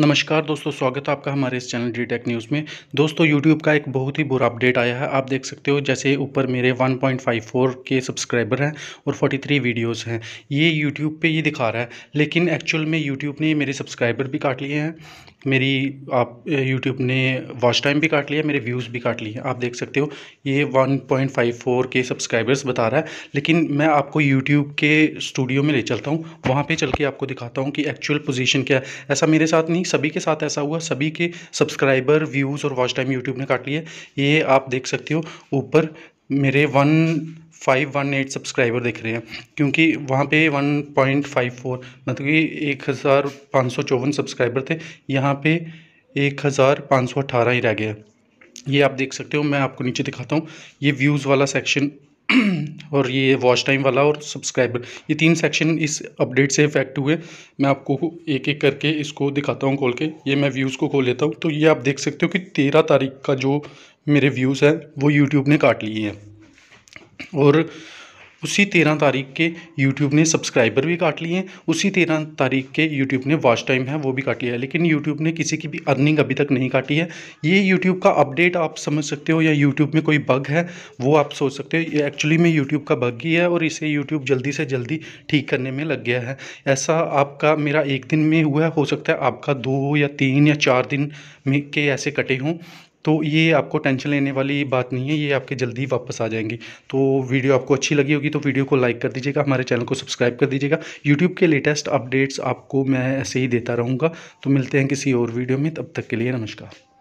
नमस्कार दोस्तों स्वागत है आपका हमारे इस चैनल डी टेक न्यूज़ में दोस्तों यूट्यूब का एक बहुत ही बुरा अपडेट आया है आप देख सकते हो जैसे ऊपर मेरे 1.54 के सब्सक्राइबर हैं और 43 वीडियोस हैं ये यूट्यूब पे ये दिखा रहा है लेकिन एक्चुअल में यूट्यूब ने मेरे सब्सक्राइबर भी काट लिए हैं मेरी आप यूट्यूब ने वॉच टाइम भी काट लिया मेरे व्यूज़ भी काट लिए आप देख सकते हो ये वन के सब्सक्राइबर्स बता रहा है लेकिन मैं आपको यूट्यूब के स्टूडियो में ले चलता हूँ वहाँ पर चल के आपको दिखाता हूँ कि एक्चुअल पोजिशन क्या है ऐसा मेरे साथ नहीं नहीं सभी के साथ ऐसा हुआ सभी के सब्सक्राइबर व्यूज़ और वॉच टाइम यूट्यूब ने काट लिए ये आप देख सकते हो ऊपर मेरे one five one eight subscriber देख रहे हैं क्योंकि वहाँ पे वन पॉइंट फाइव फोर मतलब कि एक हज़ार पाँच सौ चौवन सब्सक्राइबर थे यहाँ पे एक हज़ार पाँच सौ अठारह ही रह गया ये आप देख सकते हो मैं आपको नीचे दिखाता हूँ ये व्यूज़ वाला सेक्शन और ये वॉच टाइम वाला और सब्सक्राइबर ये तीन सेक्शन इस अपडेट से इफेक्ट हुए मैं आपको एक एक करके इसको दिखाता हूँ खोल के ये मैं व्यूज़ को खोल लेता हूँ तो ये आप देख सकते हो कि तेरह तारीख का जो मेरे व्यूज़ हैं वो यूट्यूब ने काट लिए हैं और उसी तेरह तारीख के यूट्यूब ने सब्सक्राइबर भी काट लिए हैं उसी तेरह तारीख के यूट्यूब ने वॉच टाइम है वो भी काट लिया है लेकिन यूट्यूब ने किसी की भी अर्निंग अभी तक नहीं काटी है ये यूट्यूब का अपडेट आप समझ सकते हो या यूट्यूब में कोई बग है वो आप सोच सकते हो ये एक्चुअली में यूट्यूब का बग ही है और इसे यूट्यूब जल्दी से जल्दी ठीक करने में लग गया है ऐसा आपका मेरा एक दिन में हुआ है हो सकता है आपका दो या तीन या चार दिन में के ऐसे कटे हों तो ये आपको टेंशन लेने वाली बात नहीं है ये आपके जल्दी वापस आ जाएंगी तो वीडियो आपको अच्छी लगी होगी तो वीडियो को लाइक कर दीजिएगा हमारे चैनल को सब्सक्राइब कर दीजिएगा यूट्यूब के लेटेस्ट अपडेट्स आपको मैं ऐसे ही देता रहूँगा तो मिलते हैं किसी और वीडियो में तब तक के लिए नमस्कार